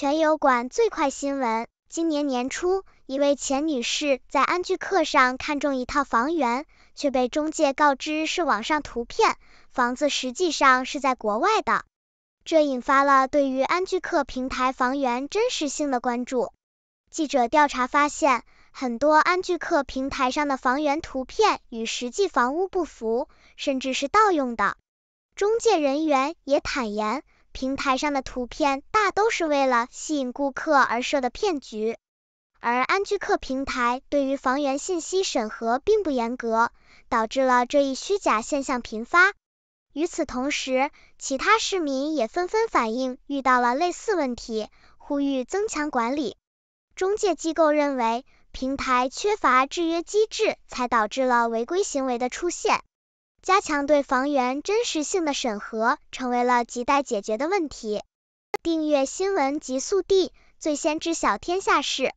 全友馆最快新闻：今年年初，一位钱女士在安居客上看中一套房源，却被中介告知是网上图片，房子实际上是在国外的。这引发了对于安居客平台房源真实性的关注。记者调查发现，很多安居客平台上的房源图片与实际房屋不符，甚至是盗用的。中介人员也坦言。平台上的图片大都是为了吸引顾客而设的骗局，而安居客平台对于房源信息审核并不严格，导致了这一虚假现象频发。与此同时，其他市民也纷纷反映遇到了类似问题，呼吁增强管理。中介机构认为，平台缺乏制约机制，才导致了违规行为的出现。加强对房源真实性的审核，成为了亟待解决的问题。订阅新闻极速递，最先知晓天下事。